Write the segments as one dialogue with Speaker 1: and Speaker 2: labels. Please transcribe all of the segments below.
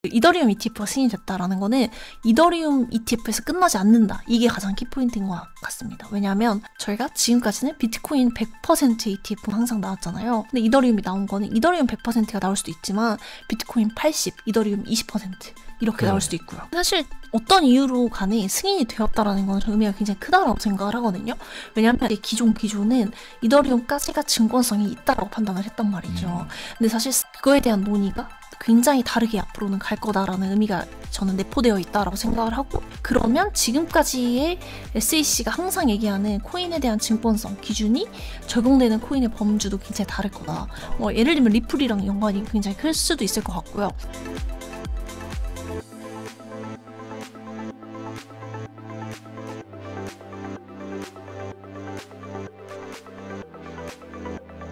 Speaker 1: 그 이더리움 ETF가 승인이 됐다라는 거는 이더리움 ETF에서 끝나지 않는다. 이게 가장 키포인트인 것 같습니다. 왜냐하면 저희가 지금까지는 비트코인 100% ETF 항상 나왔잖아요. 근데 이더리움이 나온 거는 이더리움 100%가 나올 수도 있지만 비트코인 80, 이더리움 20% 이렇게 나올 네. 수도 있고요. 사실 어떤 이유로 간에 승인이 되었다라는 건 의미가 굉장히 크다라고 생각을 하거든요. 왜냐하면 기존 기존은 이더리움까지가 증권성이 있다라고 판단을 했단 말이죠. 음. 근데 사실 그거에 대한 논의가 굉장히 다르게 앞으로는 갈 거다라는 의미가 저는 내포되어 있다라고 생각을 하고 그러면 지금까지의 SEC가 항상 얘기하는 코인에 대한 증권성 기준이 적용되는 코인의 범주도 굉장히 다를 거다. 뭐 예를 들면 리플이랑 연관이 굉장히 클 수도 있을 것 같고요.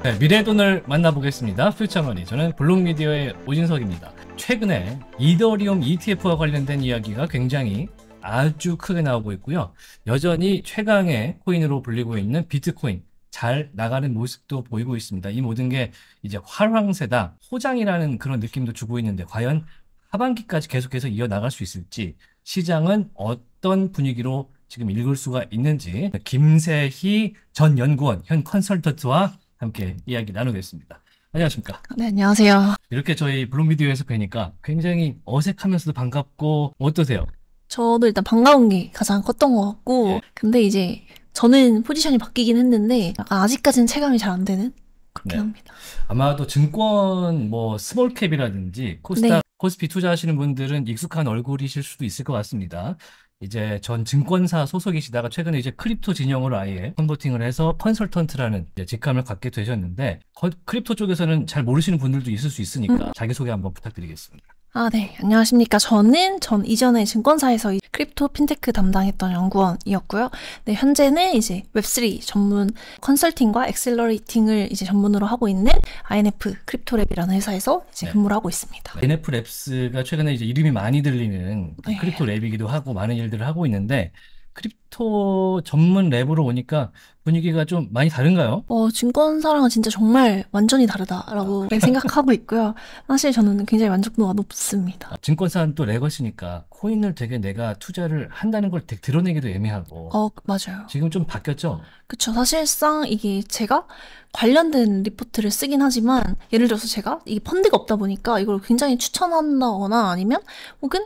Speaker 2: 네, 미래의 돈을 만나보겠습니다. 퓨처머니 저는 블록미디어의 오진석입니다. 최근에 이더리움 ETF와 관련된 이야기가 굉장히 아주 크게 나오고 있고요. 여전히 최강의 코인으로 불리고 있는 비트코인 잘 나가는 모습도 보이고 있습니다. 이 모든 게 이제 활황세다, 호장이라는 그런 느낌도 주고 있는데 과연 하반기까지 계속해서 이어나갈 수 있을지 시장은 어떤 분위기로 지금 읽을 수가 있는지 김세희 전 연구원, 현 컨설턴트와 함께 이야기 나누겠습니다. 안녕하십니까.
Speaker 1: 네, 안녕하세요.
Speaker 2: 이렇게 저희 블록미디어에서 뵈니까 굉장히 어색하면서도 반갑고 어떠세요?
Speaker 1: 저도 일단 반가운 게 가장 컸던 것 같고, 예. 근데 이제 저는 포지션이 바뀌긴 했는데, 아직까지는 체감이 잘 안 되는? 그렇게
Speaker 2: 네. 합니다. 아마도 증권 뭐 스몰캡이라든지 코스닥 네. 코스피 투자하시는 분들은 익숙한 얼굴이실 수도 있을 것 같습니다. 이제 전 증권사 소속이시다가 최근에 이제 크립토 진영으로 아예 컨버팅을 해서 컨설턴트라는 이제 직함을 갖게 되셨는데 크립토 쪽에서는 잘 모르시는 분들도 있을 수 있으니까 자기소개 한번 부탁드리겠습니다.
Speaker 1: 아, 네. 안녕하십니까. 저는 전 이전에 증권사에서 크립토 핀테크 담당했던 연구원이었고요. 네, 현재는 이제 웹3 전문 컨설팅과 엑셀러레이팅을 이제 전문으로 하고 있는 INF 크립토랩이라는 회사에서 이제 네. 근무를 하고 있습니다.
Speaker 2: INF 랩스가 최근에 이제 이름이 많이 들리는 네. 크립토랩이기도 하고 많은 일들을 하고 있는데 크립토 전문 랩으로 오니까 분위기가 좀 많이 다른가요?
Speaker 1: 어, 증권사랑은 진짜 정말 완전히 다르다라고 아, 네, 생각하고 있고요. 사실 저는 굉장히 만족도가 높습니다.
Speaker 2: 아, 증권사는 또 레거시니까 코인을 되게 내가 투자를 한다는 걸 되게 드러내기도 애매하고. 어, 맞아요. 지금 좀 바뀌었죠?
Speaker 1: 그쵸. 사실상 이게 제가 관련된 리포트를 쓰긴 하지만 예를 들어서 제가 이 펀드가 없다 보니까 이걸 굉장히 추천한다거나 아니면 혹은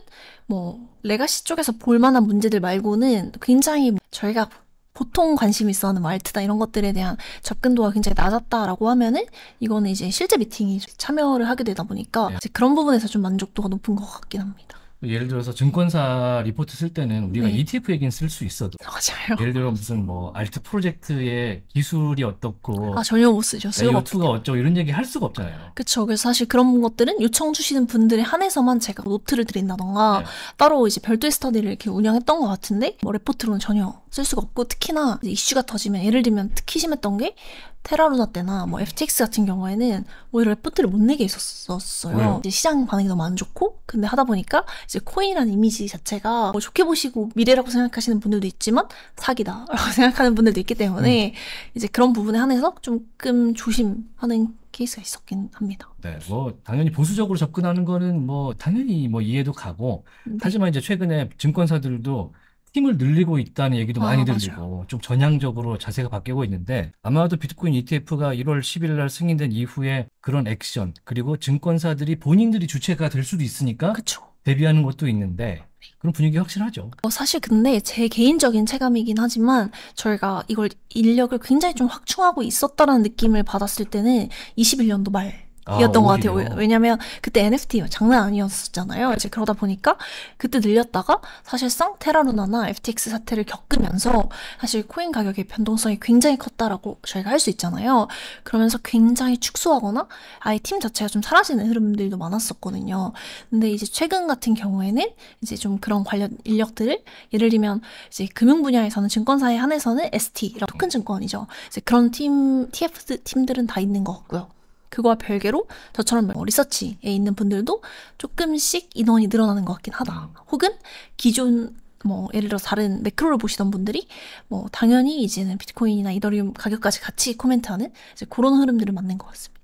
Speaker 1: 뭐 레가시 쪽에서 볼만한 문제들 말고는 굉장히 뭐 저희가 보통 관심 있어 하는 말트다 이런 것들에 대한 접근도가 굉장히 낮았다라고 하면은 이거는 이제 실제 미팅이 참여를 하게 되다 보니까 네. 그런 부분에서 좀 만족도가 높은 것 같긴 합니다.
Speaker 2: 예를 들어서 증권사 리포트 쓸 때는 우리가 네. ETF 얘기는 쓸 수 있어도 맞아요. 예를 들어 무슨 뭐 알트 프로젝트의 기술이 어떻고 아 전혀 못 쓰죠. 레이어투가 어쩌고 이런 얘기 할 수가 없잖아요.
Speaker 1: 그렇죠. 그래서 사실 그런 것들은 요청 주시는 분들에 한해서만 제가 노트를 드린다던가 네. 따로 이제 별도의 스터디를 이렇게 운영했던 것 같은데 뭐 레포트로는 전혀 쓸 수가 없고 특히나 이슈가 터지면 예를 들면 특히 심했던 게 테라루사 때나 뭐 FTX 같은 경우에는 오히려 뭐 레포트를 못 내게 있었어요. 었 네. 이제 시장 반응이 너무 안 좋고 근데 하다 보니까 이제 코인이라는 이미지 자체가 뭐 좋게 보시고 미래라고 생각하시는 분들도 있지만 사기다라고 생각하는 분들도 있기 때문에 네. 이제 그런 부분에 한해서 조금 조심하는 케이스가 있었긴 합니다.
Speaker 2: 네, 뭐 당연히 보수적으로 접근하는 거는 뭐 당연히 뭐 이해도 가고 네. 하지만 이제 최근에 증권사들도 팀을 늘리고 있다는 얘기도 많이 아, 들리고 맞아요. 좀 전향적으로 자세가 바뀌고 있는데 아마도 비트코인 ETF가 1월 10일 날 승인된 이후에 그런 액션 그리고 증권사들이 본인들이 주체가 될 수도 있으니까 그쵸. 대비하는 것도 있는데 그런 분위기 확실하죠.
Speaker 1: 어, 사실 근데 제 개인적인 체감이긴 하지만 저희가 이걸 인력을 굉장히 좀 확충하고 있었다는 느낌을 받았을 때는 21년도 말 이었던 아, 것 같아요. 왜냐면 그때 NFT 장난 아니었었잖아요. 이제 그러다 보니까 그때 늘렸다가 사실상 테라루나나 FTX 사태를 겪으면서 사실 코인 가격의 변동성이 굉장히 컸다라고 저희가 할 수 있잖아요. 그러면서 굉장히 축소하거나 아예 팀 자체가 좀 사라지는 흐름들도 많았었거든요. 근데 이제 최근 같은 경우에는 이제 좀 그런 관련 인력들을 예를 들면 이제 금융 분야에서는 증권사에 한해서는 ST, 이런 토큰 증권이죠. 이제 그런 팀, TF 팀들은 다 있는 것 같고요. 그거와 별개로 저처럼 뭐 리서치에 있는 분들도 조금씩 인원이 늘어나는 것 같긴 하다. 음. 혹은 기존 뭐 예를 들어 다른 매크로를 보시던 분들이 뭐 당연히 이제는 비트코인이나 이더리움 가격까지 같이 코멘트하는 이제 그런 흐름들을 만난
Speaker 2: 것 같습니다.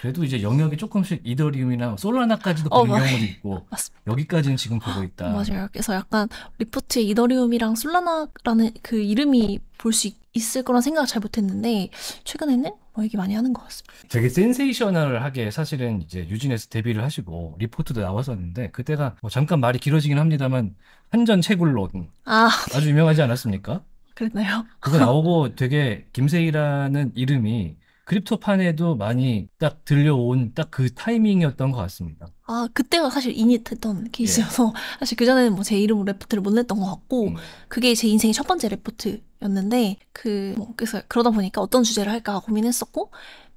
Speaker 2: 그래도 이제 영역이 조금씩 이더리움이나 뭐 솔라나까지도 보는 어, 경우도 있고 맞습니다. 여기까지는 지금 보고 있다. 맞아요.
Speaker 1: 그래서 약간 리포트의 이더리움이랑 솔라나라는 그 이름이 볼 수 있을 거란 생각을 잘 못했는데 최근에는 뭐 얘기 많이 하는 것 같습니다.
Speaker 2: 되게 센세이셔널하게 사실은 이제 유진에서 데뷔를 하시고 리포트도 나왔었는데 그때가 뭐 잠깐 말이 길어지긴 합니다만 한전 채굴론 아. 아주 유명하지 않았습니까? 그랬나요? 그거 나오고 되게 김세희라는 이름이 크립토판에도 많이 딱 들려온 딱 그 타이밍이었던 것 같습니다.
Speaker 1: 아 그때가 사실 이닛했던 케이스여서 예. 사실 그 전에는 뭐 제 이름으로 레포트를 못 냈던 것 같고 음. 그게 제 인생의 첫 번째 레포트였는데 그뭐 그래서 그러다 보니까 어떤 주제를 할까 고민했었고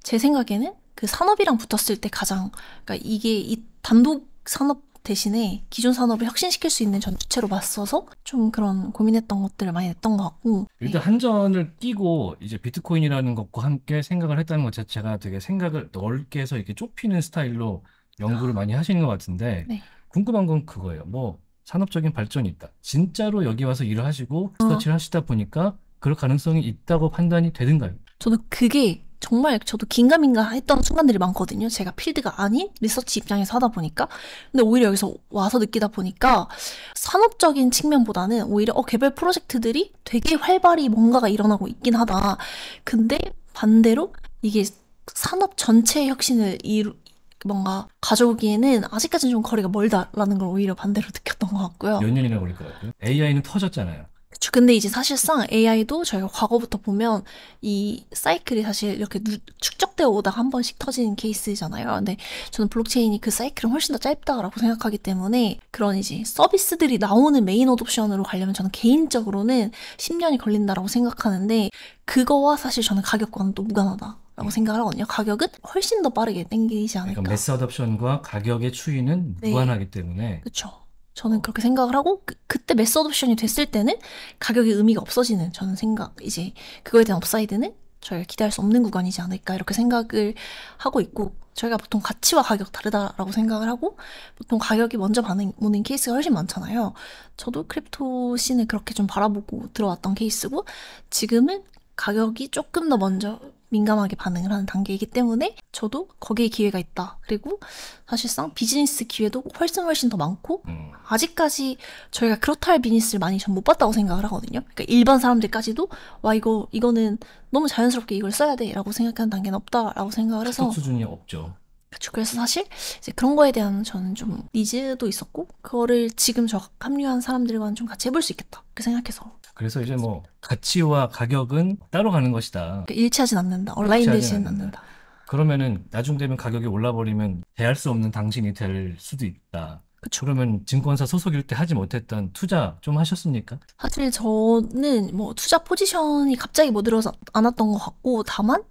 Speaker 1: 제 생각에는 그 산업이랑 붙었을 때 가장 그러니까 이게 이 단독 산업 대신에 기존 산업을 혁신시킬 수 있는 전주체로 맞서서 좀 그런 고민했던 것들을 많이 했던것 같고
Speaker 2: 일단 네. 한전을 끼고 이제 비트코인이라는 것과 함께 생각을 했다는 것 자체가 되게 생각을 넓게 해서 이렇게 좁히는 스타일로 연구를 아. 많이 하시는 것 같은데 네. 궁금한 건 그거예요. 뭐 산업적인 발전이 있다. 진짜로 여기 와서 일을 하시고 스터치를 어. 하시다 보니까 그럴 가능성이 있다고 판단이 되든가요?
Speaker 1: 저도 그게 정말 저도 긴가민가 했던 순간들이 많거든요. 제가 필드가 아닌 리서치 입장에서 하다 보니까. 근데 오히려 여기서 와서 느끼다 보니까 산업적인 측면보다는 오히려 어, 개별 프로젝트들이 되게 활발히 뭔가가 일어나고 있긴 하다. 근데 반대로 이게 산업 전체의 혁신을 이루, 뭔가 가져오기에는 아직까지는 좀 거리가 멀다라는 걸 오히려 반대로 느꼈던 것 같고요.
Speaker 2: 몇 년이나 걸릴 것 같아요? AI는 터졌잖아요.
Speaker 1: 근데 이제 사실상 AI도 저희가 과거부터 보면 이 사이클이 사실 이렇게 축적되어 오다가 한 번씩 터지는 케이스잖아요. 근데 저는 블록체인이 그 사이클은 훨씬 더 짧다라고 생각하기 때문에 그런 이제 서비스들이 나오는 메인 어둡션으로 가려면 저는 개인적으로는 10년이 걸린다라고 생각하는데 그거와 사실 저는 가격과는 또 무관하다. 라고 예. 생각을 하거든요. 가격은 훨씬 더 빠르게 땡기지 그러니까 않을까.
Speaker 2: 그러니까 매스 어답션과 가격의 추이는 네. 무관하기 때문에. 그렇죠.
Speaker 1: 저는 그렇게 생각을 하고 그, 때 메서드 옵션이 됐을 때는 가격이 의미가 없어지는 저는 생각 이제 그거에 대한 업사이드는 저희가 기대할 수 없는 구간이지 않을까 이렇게 생각을 하고 있고 저희가 보통 가치와 가격 다르다라고 생각을 하고 보통 가격이 먼저 반응 오는 케이스가 훨씬 많잖아요. 저도 크립토 씬을 그렇게 좀 바라보고 들어왔던 케이스고 지금은 가격이 조금 더 먼저 민감하게 반응을 하는 단계이기 때문에 저도 거기에 기회가 있다. 그리고 사실상 비즈니스 기회도 훨씬 훨씬 더 많고 음. 아직까지 저희가 그렇다 할 비즈니스를 많이 전 못 봤다고 생각을 하거든요. 그러니까 일반 사람들까지도 와 이거 이거는 너무 자연스럽게 이걸 써야 돼라고 생각하는 단계는 없다라고 생각을 해서 수준이 없죠. 그래서 사실 이제 그런 거에 대한 저는 좀 니즈도 있었고 그거를 지금 저 합류한 사람들과는 좀 같이 해볼 수 있겠다 그 생각해서
Speaker 2: 그래서 이제 뭐 가치와 가격은 따로 가는 것이다 그러니까
Speaker 1: 일치하진 않는다 온라인 되지는 않는다
Speaker 2: 그러면은 나중 되면 가격이 올라버리면 대할 수 없는 당신이 될 수도 있다 그쵸. 그러면 증권사 소속일 때 하지 못했던 투자 좀 하셨습니까?
Speaker 1: 사실 저는 뭐 투자 포지션이 갑자기 뭐 늘어서 않았던 것 같고 다만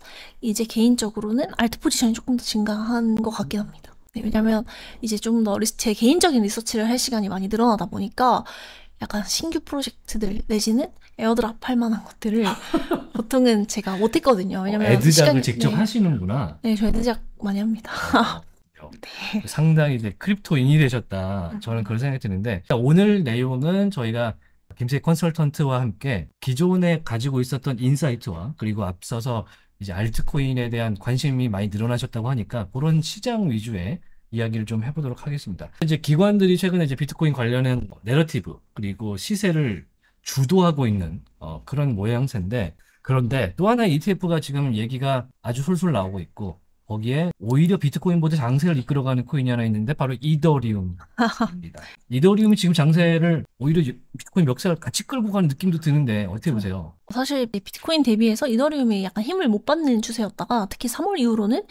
Speaker 1: 이제 개인적으로는 알트 포지션이 조금 더 증가한 것 같긴 합니다. 네, 왜냐면 하 이제 좀 더 제 개인적인 리서치를 할 시간이 많이 늘어나다 보니까 약간 신규 프로젝트들 내지는 에어드랍 할 만한 것들을 보통은 제가 못했거든요. 왜냐면 어, 애드작을 시간이, 직접 네.
Speaker 2: 하시는구나.
Speaker 1: 네, 저 애드작 많이 합니다. 아. 대표. 그렇죠.
Speaker 2: 네. 그 상당히 이제 크립토인이 되셨다. 음. 저는 그런 생각이 드는데 오늘 내용은 저희가 김세 컨설턴트와 함께 기존에 가지고 있었던 인사이트와 그리고 앞서서 이제 알트코인에 대한 관심이 많이 늘어나셨다고 하니까 그런 시장 위주의 이야기를 좀 해보도록 하겠습니다. 이제 기관들이 최근에 이제 비트코인 관련한 뭐 내러티브 그리고 시세를 주도하고 있는 어, 그런 모양새인데 그런데 또하나 ETF가 지금 얘기가 아주 솔솔 나오고 있고 거기에 오히려 비트코인보다 장세를 이끌어가는 코인이 하나 있는데 바로 이더리움입니다. 이더리움이 지금 장세를 오히려 비트코인 멱살을 같이 끌고 가는 느낌도 드는데 어떻게 보세요?
Speaker 1: 사실 비트코인 대비해서 이더리움이 약간 힘을 못 받는 추세였다가 특히 3월 이후로는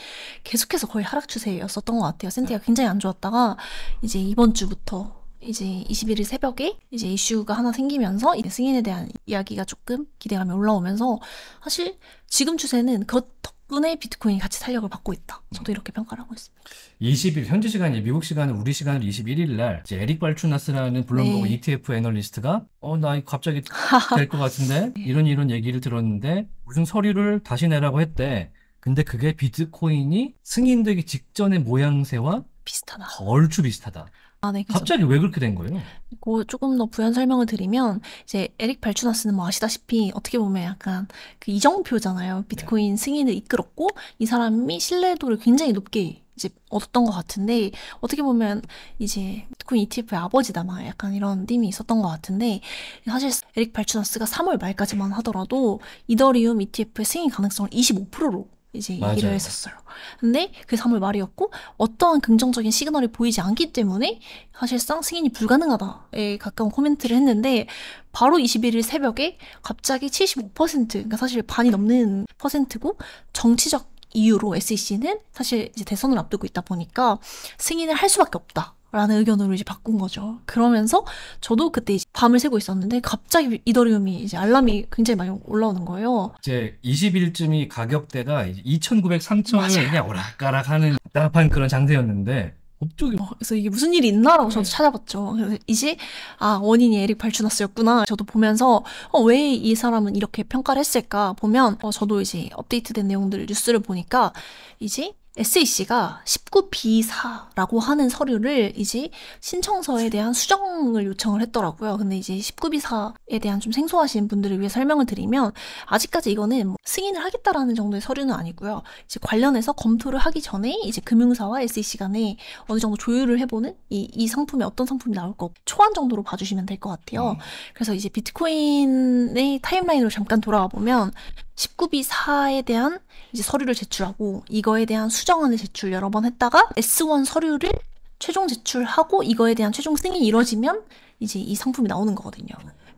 Speaker 1: 계속해서 거의 하락 추세였었던 것 같아요. 센트가 네. 굉장히 안 좋았다가 이제 이번 주부터 이제 21일 새벽에 이제 이슈가 하나 생기면서 이제 승인에 대한 이야기가 조금 기대감이 올라오면서 사실 지금 추세는 그렇 분에 비트코인이 같이 탄력을 받고 있다. 저도 이렇게 평가를 하고 있습니다.
Speaker 2: 20일 현지 시간이 미국 시간은 우리 시간은 21일 날 에릭 발추나스라는 블룸버그 네. ETF 애널리스트가 어나 갑자기 될 것 같은데 네. 이런 이런 얘기를 들었는데 무슨 서류를 다시 내라고 했대. 근데 그게 비트코인이 승인되기 직전의 모양새와 비슷하다. 얼추 비슷하다.
Speaker 1: 아, 네, 갑자기
Speaker 2: 왜 그렇게 된 거예요?
Speaker 1: 그 조금 더 부연 설명을 드리면 이제 에릭 발추나스는 뭐 아시다시피 어떻게 보면 약간 그 이정표잖아요. 네. 비트코인 승인을 이끌었고 이 사람이 신뢰도를 굉장히 높게 이제 얻었던 것 같은데 어떻게 보면 이제 비트코인 ETF의 아버지다 막 약간 이런 낌이 있었던 것 같은데 사실 에릭 발추나스가 3월 말까지만 하더라도 이더리움 ETF의 승인 가능성을 25%로 이제 맞아요. 얘기를 했었어요. 근데 그 3월 말이었고 어떠한 긍정적인 시그널이 보이지 않기 때문에 사실상 승인이 불가능하다에 가까운 코멘트를 했는데 바로 21일 새벽에 갑자기 75% 그러니까 사실 반이 넘는 퍼센트고 정치적 이유로 SEC는 사실 이제 대선을 앞두고 있다 보니까 승인을 할 수밖에 없다. 라는 의견으로 이제 바꾼 거죠. 그러면서 저도 그때 이제 밤을 새고 있었는데 갑자기 이더리움이 이제 알람이 굉장히 많이 올라오는 거예요.
Speaker 2: 이제 20일쯤이 가격대가 2,900, 3,000을 그냥 오락가락 하는 답답한 그런 장세였는데
Speaker 1: 갑자기 어, 뭐, 그래서 이게 무슨 일이 있나라고 저도 네. 찾아봤죠. 그래서 이제 아 원인이 에릭 발추나스였구나. 저도 보면서 어, 왜 이 사람은 이렇게 평가를 했을까 보면 어, 저도 이제 업데이트된 내용들 뉴스를 보니까 이제 SEC가 19B4라고 하는 서류를 이제 신청서에 대한 수정을 요청을 했더라고요. 근데 이제 19B4에 대한 좀 생소하신 분들을 위해 설명을 드리면 아직까지 이거는 뭐 승인을 하겠다라는 정도의 서류는 아니고요. 이제 관련해서 검토를 하기 전에 이제 금융사와 SEC 간에 어느 정도 조율을 해보는 이, 이 상품이 어떤 상품이 나올 거 초안 정도로 봐주시면 될 것 같아요. 네. 그래서 이제 비트코인의 타임라인으로 잠깐 돌아와 보면 19B 4에 대한 이제 서류를 제출하고 이거에 대한 수정안을 제출 여러 번 했다가 S1 서류를 최종 제출하고 이거에 대한 최종 승인이 이뤄지면 이제 이 상품이 나오는 거거든요.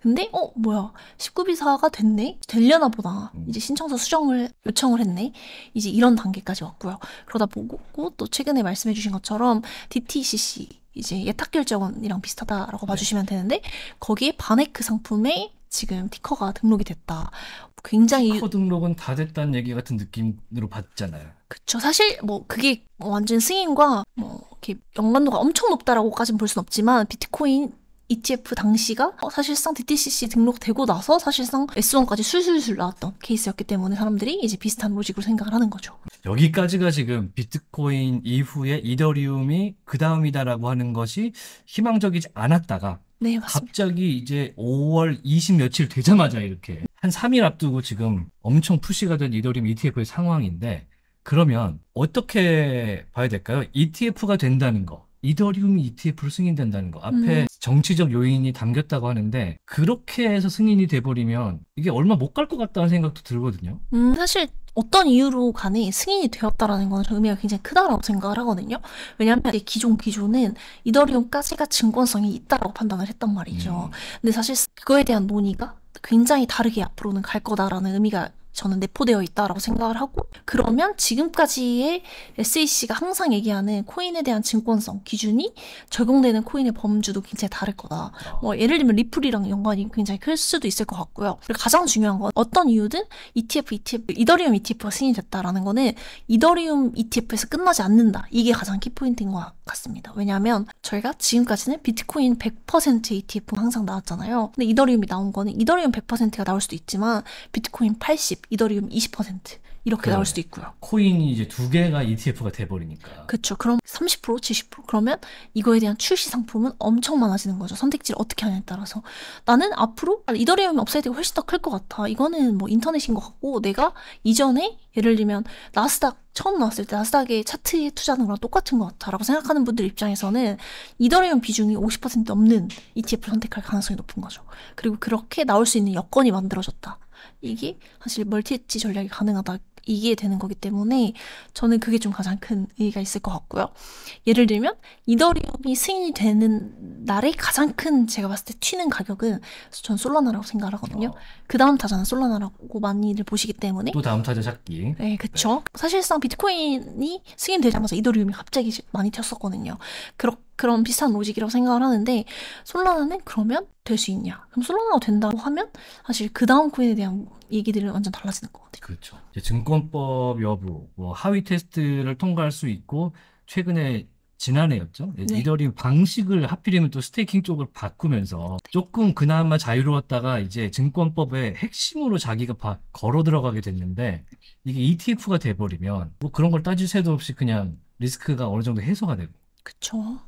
Speaker 1: 근데 어 뭐야 19비사가 됐네 되려나 보다 음. 이제 신청서 수정을 요청을 했네 이제 이런 단계까지 왔고요 그러다 보고 또 최근에 말씀해주신 것처럼 DTCC 이제 예탁 결정이랑 비슷하다라고 네. 봐주시면 되는데 거기에 바네크 그 상품의 지금 티커가 등록이 됐다.
Speaker 2: 굉장히 티커 등록은 다 됐다는 얘기 같은 느낌으로 봤잖아요
Speaker 1: 그쵸. 사실 뭐 그게 완전 승인과 뭐 이렇게 연관도가 엄청 높다라고까지는 볼순 없지만 비트코인 ETF 당시가 어, 사실상 DTCC 등록되고 나서 사실상 S1까지 술술술 나왔던 케이스였기 때문에 사람들이 이제 비슷한 로직으로 생각을 하는 거죠.
Speaker 2: 여기까지가 지금 비트코인 이후에 이더리움이 그 다음이다라고 하는 것이 희망적이지 않았다가 네, 갑자기 이제 5월 20 며칠 되자마자 이렇게 한 3일 앞두고 지금 엄청 푸시가 된 이더리움 ETF의 상황인데 그러면 어떻게 봐야 될까요? ETF가 된다는 거 이더리움 이 e ETF로 승인된다는 거. 앞에 음. 정치적 요인이 담겼다고 하는데 그렇게 해서 승인이 돼버리면 이게 얼마 못 갈 것 같다는 생각도 들거든요.
Speaker 1: 음, 사실 어떤 이유로 간에 승인이 되었다라는 건 의미가 굉장히 크다라고 생각을 하거든요. 왜냐하면 기존 기준은 이더리움까지가 증권성이 있다라고 판단을 했단 말이죠. 음. 근데 사실 그거에 대한 논의가 굉장히 다르게 앞으로는 갈 거다라는 의미가 저는 내포되어 있다라고 생각을 하고 그러면 지금까지의 SEC가 항상 얘기하는 코인에 대한 증권성 기준이 적용되는 코인의 범주도 굉장히 다를 거다. 뭐 예를 들면 리플이랑 연관이 굉장히 클 수도 있을 것 같고요. 그리고 가장 중요한 건 어떤 이유든 ETF, ETF, 이더리움 ETF가 승인됐다라는 거는 이더리움 ETF에서 끝나지 않는다. 이게 가장 키포인트인 것 같습니다. 왜냐하면 저희가 지금까지는 비트코인 100% ETF 항상 나왔잖아요. 근데 이더리움이 나온 거는 이더리움 100%가 나올 수도 있지만 비트코인 80, 이더리움 20% 이렇게 그래. 나올 수도
Speaker 2: 있고요. 그러니까 코인이 이제 두 개가 ETF가 돼버리니까.
Speaker 1: 그렇죠. 그럼 30% 70% 그러면 이거에 대한 출시 상품은 엄청 많아지는 거죠. 선택지를 어떻게 하냐에 따라서 나는 앞으로 이더리움 이 없어야 되고 훨씬 더 클 것 같아. 이거는 뭐 인터넷인 것 같고 내가 이전에 예를 들면 나스닥 처음 나왔을 때 나스닥의 차트에 투자하는 거랑 똑같은 것 같아라고 생각하는 분들 입장에서는 이더리움 비중이 50%없는 ETF를 선택할 가능성이 높은 거죠. 그리고 그렇게 나올 수 있는 여건이 만들어졌다. 이게 사실 멀티엣지 전략이 가능하다 이게 되는 거기 때문에 저는 그게 좀 가장 큰 의의가 있을 것 같고요. 예를 들면 이더리움이 승인이 되는 날에 가장 큰 제가 봤을 때 튀는 가격은 전 솔라나라고 생각 하거든요. 어. 아. 그 다음 타자는 솔라나라고 많이들 보시기 때문에 또 다음
Speaker 2: 타자 찾기. 네,
Speaker 1: 그렇죠. 네. 사실상 비트코인이 승인되자마자 이더리움이 갑자기 많이 튀었었거든요. 그렇 그런 비슷한 로직이라고 생각을 하는데 솔라나는 그러면 될 수 있냐? 그럼 솔라나가 된다고 하면 사실 그 다음 코인에 대한 얘기들은 완전 달라지는 것 같아요.
Speaker 2: 그렇죠. 이제 증권법 여부, 뭐 하위 테스트를 통과할 수 있고 최근에 지난해였죠. 네. 네. 리더링 방식을 하필이면 또 스테이킹 쪽을 바꾸면서 조금 그나마 자유로웠다가 이제 증권법의 핵심으로 자기가 바, 걸어 들어가게 됐는데 이게 ETF가 돼버리면 뭐 그런 걸 따질 새도 없이 그냥 리스크가 어느 정도 해소가 되고.
Speaker 1: 그렇죠.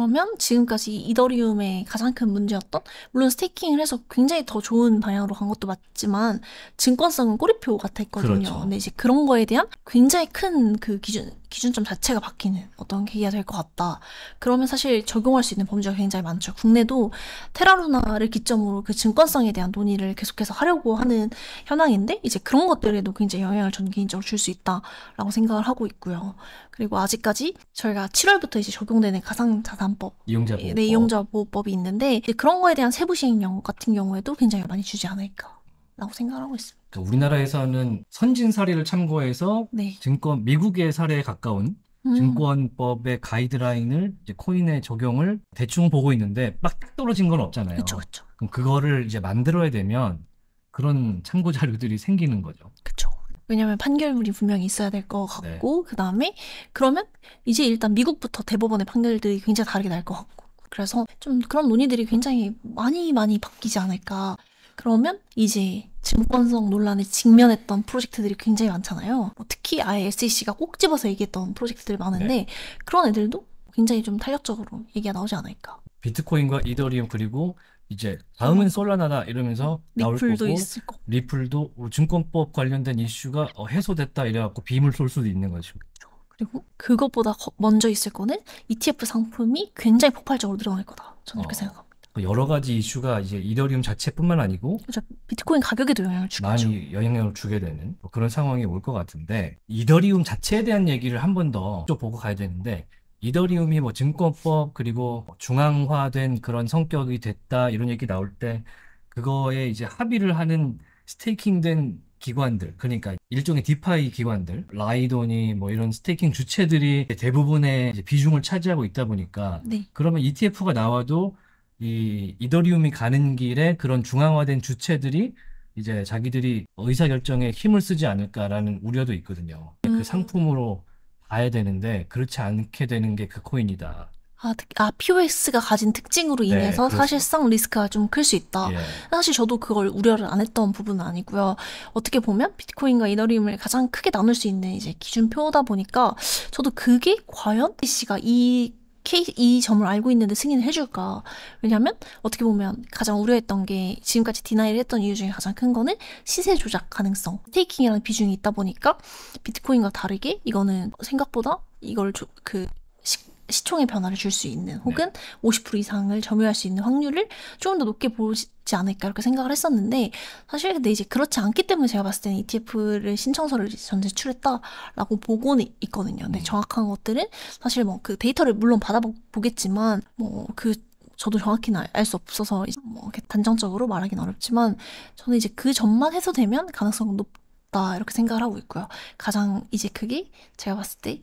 Speaker 1: 그러면 지금까지 이더리움의 가장 큰 문제였던 물론 스테이킹을 해서 굉장히 더 좋은 방향으로 간 것도 맞지만 증권성은 꼬리표 같았거든요. 그렇죠. 근데 이제 그런 거에 대한 굉장히 큰 그 기준 기준점 자체가 바뀌는 어떤 계기가 될 것 같다. 그러면 사실 적용할 수 있는 범죄가 굉장히 많죠. 국내도 테라루나를 기점으로 그 증권성에 대한 논의를 계속해서 하려고 하는 현황인데 이제 그런 것들에도 굉장히 영향을 전 개인적으로 줄 수 있다라고 생각을 하고 있고요. 그리고 아직까지 저희가 7월부터 이제 적용되는 가상자산법,
Speaker 2: 이용자 보호법. 네,
Speaker 1: 이용자 보호법이 있는데 그런 거에 대한 세부 시행령 같은 경우에도 굉장히 많이 주지 않을까라고 생각을 하고 있습니다.
Speaker 2: 그러니까 우리나라에서는 선진 사례를 참고해서 네. 증권 미국의 사례에 가까운 음. 증권법의 가이드라인을 이제 코인에 적용을 대충 보고 있는데 막 떨어진 건 없잖아요. 그쵸, 그쵸. 그럼 그거를 이제 만들어야 되면 그런 참고 자료들이 생기는 거죠. 그렇죠.
Speaker 1: 왜냐하면 판결문이 분명히 있어야 될것 네. 같고 네. 그 다음에 그러면 이제 일단 미국부터 대법원의 판결들이 굉장히 다르게 날 것 같고 그래서 좀 그런 논의들이 굉장히 많이 많이 바뀌지 않을까. 그러면 이제 증권성 논란에 직면했던 프로젝트들이 굉장히 많잖아요. 뭐 특히 아예 SEC가 꼭 집어서 얘기했던 프로젝트들이 많은데 네. 그런 애들도 굉장히 좀 탄력적으로 얘기가 나오지 않을까.
Speaker 2: 비트코인과 이더리움 그리고 이제 다음은 음. 솔라나다 이러면서 나올 리플도 거고 있을 거. 리플도 뭐 증권법 관련된 이슈가 어, 해소됐다 이래갖고 빔을 쏠 수도 있는 거죠.
Speaker 1: 그리고 그것보다 먼저 있을 거는 ETF 상품이 굉장히 폭발적으로 늘어날 거다. 저는 이렇게 어. 생각합니다.
Speaker 2: 뭐 여러 가지 이슈가 이제 이더리움 자체뿐만 아니고
Speaker 1: 그렇죠. 비트코인 가격에도 영향을
Speaker 2: 주겠죠. 많이 영향을 주게 되는 뭐 그런 상황이 올 것 같은데 이더리움 자체에 대한 얘기를 한 번 더 좀 보고 가야 되는데 이더리움이 뭐 증권법 그리고 뭐 중앙화된 그런 성격이 됐다 이런 얘기 나올 때 그거에 이제 합의를 하는 스테이킹된 기관들 그러니까 일종의 디파이 기관들 라이돈이 뭐 이런 스테이킹 주체들이 대부분의 비중을 차지하고 있다 보니까 네. 그러면 ETF가 나와도 이 이더리움이 가는 길에 그런 중앙화된 주체들이 이제 자기들이 의사결정에 힘을 쓰지 않을까라는 우려도 있거든요. 그 음. 그 상품으로 봐야 되는데 그렇지 않게 되는 게 그 코인이다.
Speaker 1: 아, 아, POS가 가진 특징으로 네, 인해서 네, 사실상 리스크가 좀 클 수 있다. 예. 사실 저도 그걸 우려를 안 했던 부분은 아니고요. 어떻게 보면 비트코인과 이더리움을 가장 크게 나눌 수 있는 이제 기준표다 보니까 저도 그게 과연 DC가 이 케이, 이 점을 알고 있는데 승인을 해줄까? 왜냐하면 어떻게 보면 가장 우려했던 게 지금까지 디나이를 했던 이유 중에 가장 큰 거는 시세 조작 가능성, 테이킹이라는 비중이 있다 보니까 비트코인과 다르게 이거는 생각보다 이걸 조, 그 시총의 변화를 줄 수 있는 혹은 50% 이상을 점유할 수 있는 확률을 조금 더 높게 보시, 있지 않을까 이렇게 생각을 했었는데 사실 근데 이제 그렇지 않기 때문에 제가 봤을 때는 ETF를 신청서를 전 제출했다라고 보고는 있거든요. 근데 음. 정확한 것들은 사실 뭐 그 데이터를 물론 받아보겠지만 뭐 그 저도 정확히는 알 수 없어서 뭐 이렇게 단정적으로 말하기는 어렵지만 저는 이제 그전만 해소되면 가능성은 높다 이렇게 생각을 하고 있고요. 가장 이제 크게 제가 봤을 때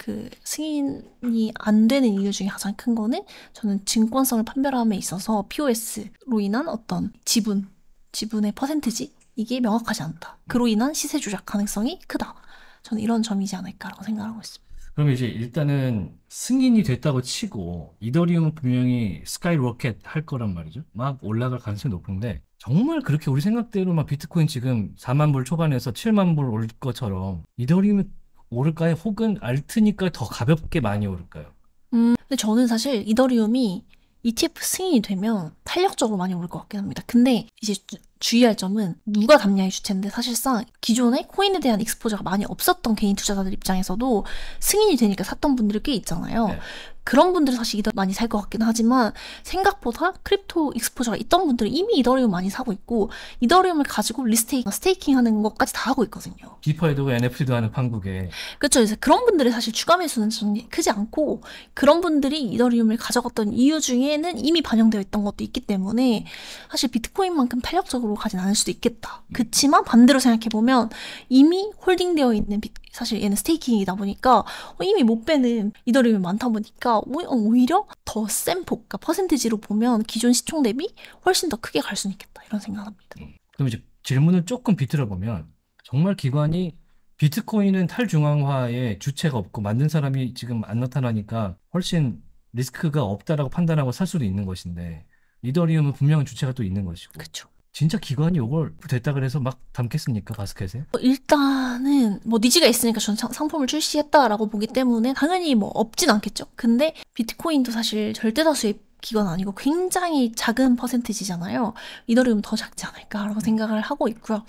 Speaker 1: 그 승인이 안 되는 이유 중에 가장 큰 거는 저는 증권성을 판별함에 있어서 POS로 인한 어떤 지분, 지분의 퍼센트지 이게 명확하지 않다. 그로 인한 시세 조작 가능성이 크다. 저는 이런 점이지 않을까라고 생각하고 있습니다.
Speaker 2: 그럼 이제 일단은 승인이 됐다고 치고 이더리움은 분명히 스카이로켓 할 거란 말이죠. 막 올라갈 가능성이 높은데 정말 그렇게 우리 생각대로 막 비트코인 지금 4만 불 초반에서 7만 불 올 것처럼 이더리움은 오를까요? 혹은 알트니까 더 가볍게 많이 오를까요?
Speaker 1: 음, 근데 저는 사실 이더리움이 ETF 승인이 되면 탄력적으로 많이 오를 것 같긴 합니다. 근데 이제 주, 주의할 점은 누가 담냐의 주체인데 사실상 기존에 코인에 대한 익스포저가 많이 없었던 개인 투자자들 입장에서도 승인이 되니까 샀던 분들이 꽤 있잖아요. 네. 그런 분들은 사실 이더 많이 살 것 같긴 하지만 생각보다 크립토 익스포저가 있던 분들은 이미 이더리움 많이 사고 있고 이더리움을 가지고 리스테이 스테이킹 하는 것까지 다 하고 있거든요.
Speaker 2: 디파이도 NFT도 하는 한국에.
Speaker 1: 그렇죠. 이제 그런 분들의 사실 추가 매수는 좀 크지 않고 그런 분들이 이더리움을 가져갔던 이유 중에는 이미 반영되어 있던 것도 있기 때문에 사실 비트코인만큼 탄력적으로 가진 않을 수도 있겠다. 음. 그렇지만 반대로 생각해보면 이미 홀딩되어 있는 비, 사실 얘는 스테이킹이다 보니까 어, 이미 못 빼는 이더리움이 많다 보니까 보니까 어, 오히려 더센복까 그러니까 퍼센티지로 보면 기존 시총 대비 훨씬 더 크게 갈 수 있겠다 이런 생각합니다. 음.
Speaker 2: 그럼 이제 질문을 조금 비틀어 보면 정말 기관이 비트코인은 탈중앙화의 주체가 없고 만든 사람이 지금 안 나타나니까 훨씬 리스크가 없다라고 판단하고 살 수도 있는 것인데 이더리움은 분명 주체가 또 있는 것이고 그쵸. 진짜 기관이 이걸 됐다 그래서 막 담겠습니까 바스켓에?
Speaker 1: 어, 일단은 뭐 니즈가 있으니까 전 상품을 출시했다라고 보기 때문에 당연히 뭐 없진 않겠죠. 근데 비트코인도 사실 절대다수의 기관 아니고 굉장히 작은 퍼센티지잖아요. 이더리움 더 작지 않을까라고 생각을 하고 있고요.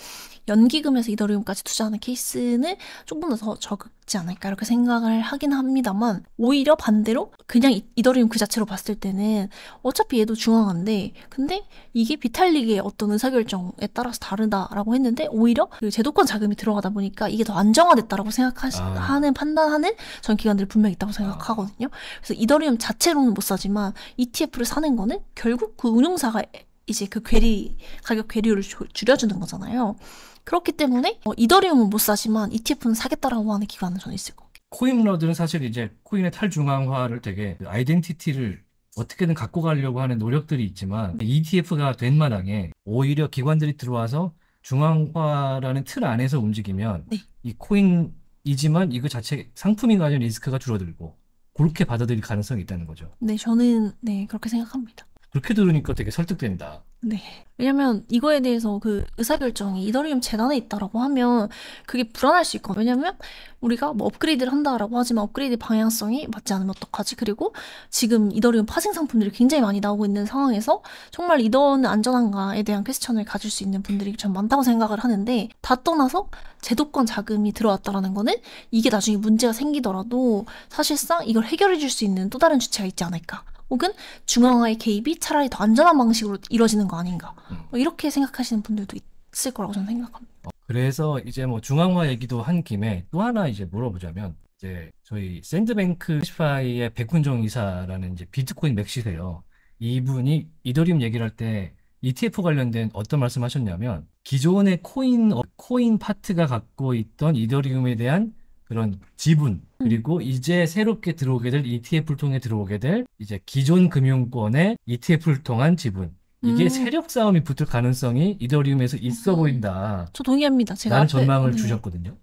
Speaker 1: 연기금에서 이더리움까지 투자하는 케이스는 조금 더 적지 않을까 이렇게 생각을 하긴 합니다만 오히려 반대로 그냥 이더리움 그 자체로 봤을 때는 어차피 얘도 중앙한데 근데 이게 비탈릭의 어떤 의사결정에 따라서 다르다라고 했는데 오히려 그 제도권 자금이 들어가다 보니까 이게 더 안정화됐다라고 생각하는 아. 판단하는 전 기관들이 분명히 있다고 아. 생각하거든요. 그래서 이더리움 자체로는 못 사지만 ETF를 사는 거는 결국 그 운용사가 이제 그 괴리 가격 괴리율을 줄여주는 거잖아요. 그렇기 때문에 어, 이더리움은 못 사지만 ETF는 사겠다라고 하는 기관은 저는 있을 거.
Speaker 2: 코인러들은 사실 이제 코인의 탈중앙화를 되게 아이덴티티를 어떻게든 갖고 가려고 하는 노력들이 있지만 ETF가 된 마당에 오히려 기관들이 들어와서 중앙화라는 틀 안에서 움직이면 네. 이 코인이지만 이거 자체 상품이 가진 리스크가 줄어들고 그렇게 받아들일 가능성이 있다는 거죠.
Speaker 1: 네, 저는 네 그렇게 생각합니다.
Speaker 2: 그렇게 들으니까 되게 설득된다.
Speaker 1: 네. 왜냐면 이거에 대해서 그 의사결정이 이더리움 재단에 있다라고 하면 그게 불안할 수있거든 왜냐면 우리가 뭐 업그레이드를 한다라고 하지만 업그레이드 방향성이 맞지 않으면 어떡하지? 그리고 지금 이더리움 파생 상품들이 굉장히 많이 나오고 있는 상황에서 정말 이더는 안전한가에 대한 퀘스천을 가질 수 있는 분들이 참 많다고 생각을 하는데 다 떠나서 제도권 자금이 들어왔다라는 거는 이게 나중에 문제가 생기더라도 사실상 이걸 해결해 줄 수 있는 또 다른 주체가 있지 않을까. 혹은 중앙화의 개입이 차라리 더 안전한 방식으로 이루어지는 거 아닌가 음. 뭐 이렇게 생각하시는 분들도 있을 거라고 저는 생각합니다.
Speaker 2: 어, 그래서 이제 뭐 중앙화 얘기도 한 김에 또 하나 이제 물어보자면 이제 저희 샌드뱅크 시파이의 백훈정 이사라는 이제 비트코인 맥시세요. 이분이 이더리움 얘기를 할 때 ETF 관련된 어떤 말씀하셨냐면 기존의 코인 어, 코인 파트가 갖고 있던 이더리움에 대한 그런 지분 음. 그리고 음. 이제 새롭게 들어오게 될 ETF를 통해 들어오게 될 이제 기존 금융권의 ETF를 통한 지분
Speaker 1: 이게 음. 세력
Speaker 2: 싸움이 붙을 가능성이 이더리움에서 있어 음. 보인다.
Speaker 1: 저 동의합니다. 제가 라는 전망을 네. 주셨거든요.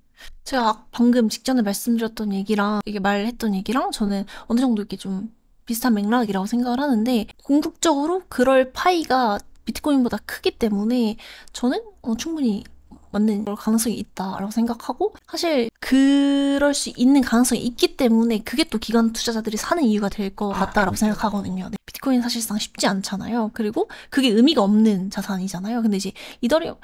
Speaker 1: 제가 아, 방금 직전에 말씀드렸던 얘기랑 이게 말했던 얘기랑 저는 어느 정도 이렇게 좀 비슷한 맥락이라고 생각을 하는데 궁극적으로 그럴 파이가 비트코인보다 크기 때문에 저는 어, 충분히 맞는 가능성이 있다라고 생각하고 사실 그럴 수 있는 가능성이 있기 때문에 그게 또 기관 투자자들이 사는 이유가 될것 아, 같다라고 아, 생각하거든요. 네. 비트코인 사실상 쉽지 않잖아요. 그리고 그게 의미가 없는 자산이잖아요. 근데 이제 이더리움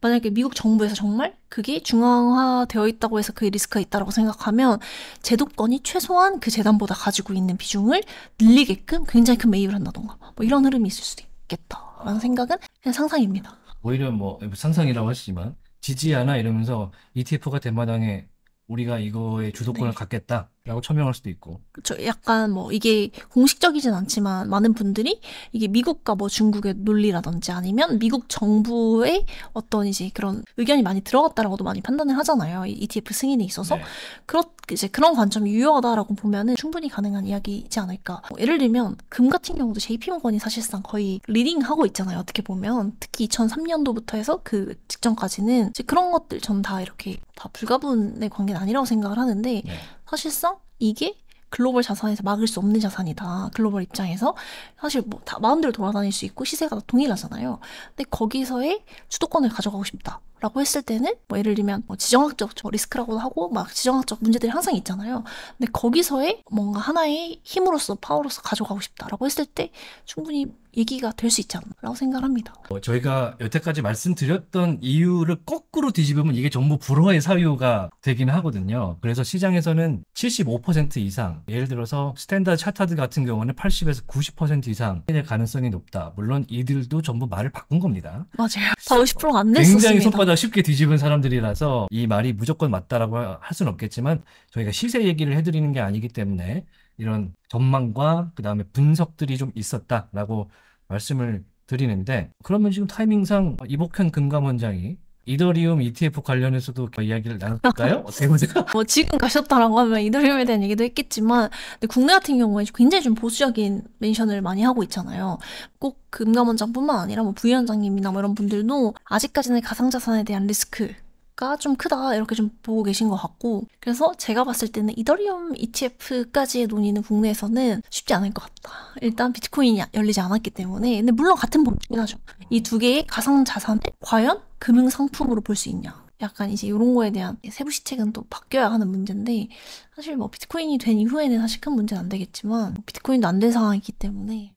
Speaker 1: 만약에 미국 정부에서 정말 그게 중앙화되어 있다고 해서 그 리스크가 있다라고 생각하면 제도권이 최소한 그 재단보다 가지고 있는 비중을 늘리게끔 굉장히 큰 매입을 한다던가 뭐 이런 흐름이 있을 수도 있겠다라는 생각은 그냥 상상입니다.
Speaker 2: 오히려 뭐 상상이라고 하시지만 지지 않아 이러면서 ETF가 된 마당에 우리가 이거의 주도권을 네. 갖겠다. 라고 천명할 수도 있고.
Speaker 1: 그쵸. 약간 뭐 이게 공식적이진 않지만 많은 분들이 이게 미국과 뭐 중국의 논리라든지 아니면 미국 정부의 어떤 이제 그런 의견이 많이 들어갔다라고도 많이 판단을 하잖아요. 이 ETF 승인에 있어서. 네. 그렇, 이제 그런 관점이 유효하다라고 보면은 충분히 가능한 이야기이지 않을까. 뭐 예를 들면 금 같은 경우도 JP모건이 사실상 거의 리딩하고 있잖아요. 어떻게 보면. 특히 2003년도부터 해서 그 직전까지는 이제 그런 것들 전 다 이렇게 다 불가분의 관계는 아니라고 생각을 하는데 네. 사실상 이게 글로벌 자산에서 막을 수 없는 자산이다. 글로벌 입장에서 사실 뭐 다 마음대로 돌아다닐 수 있고 시세가 다 동일하잖아요. 근데 거기서의 주도권을 가져가고 싶다. 라고 했을 때는 뭐 예를 들면 뭐 지정학적 리스크라고 도 하고 막 지정학적 문제들이 항상 있잖아요. 근데 거기서의 뭔가 하나의 힘으로서 파워로서 가져가고 싶다라고 했을 때 충분히 얘기가 될 수 있지 않나라고 생각합니다.
Speaker 2: 어, 저희가 여태까지 말씀드렸던 이유를 거꾸로 뒤집으면 이게 전부 불허의 사유가 되긴 하거든요. 그래서 시장에서는 75% 이상, 예를 들어서 스탠다드 차타드 같은 경우는 80에서 90% 이상일 가능성이 높다. 물론 이들도 전부 말을 바꾼 겁니다.
Speaker 1: 맞아요. 다 50%가 안됐었습니다 굉장히 손바닥
Speaker 2: 쉽게 뒤집은 사람들이라서 이 말이 무조건 맞다라고 할 수는 없겠지만 저희가 시세 얘기를 해드리는 게 아니기 때문에 이런 전망과 그 다음에 분석들이 좀 있었다라고 말씀을 드리는데 그러면 지금 타이밍상 이복현 금감원장이 이더리움 ETF 관련해서도 그 이야기를 나눌까요? 어때요?
Speaker 1: 뭐 지금 가셨다라고 하면 이더리움에 대한 얘기도 했겠지만 근데 국내 같은 경우에 굉장히 좀 보수적인 멘션을 많이 하고 있잖아요. 꼭 금감원장뿐만 아니라 뭐 부위원장님이나 뭐 이런 분들도 아직까지는 가상자산에 대한 리스크 가치가 좀 크다 이렇게 좀 보고 계신 것 같고 그래서 제가 봤을 때는 이더리움 ETF까지의 논의는 국내에서는 쉽지 않을 것 같다. 일단 비트코인이 열리지 않았기 때문에 근데 물론 같은 범주긴 하죠. 이 두 개의 가상 자산을 과연 금융 상품으로 볼 수 있냐. 약간 이제 이런 거에 대한 세부 시책은 또 바뀌어야 하는 문제인데 사실 뭐 비트코인이
Speaker 2: 된 이후에는 사실 큰 문제는 안 되겠지만 뭐 비트코인도 안 된 상황이기 때문에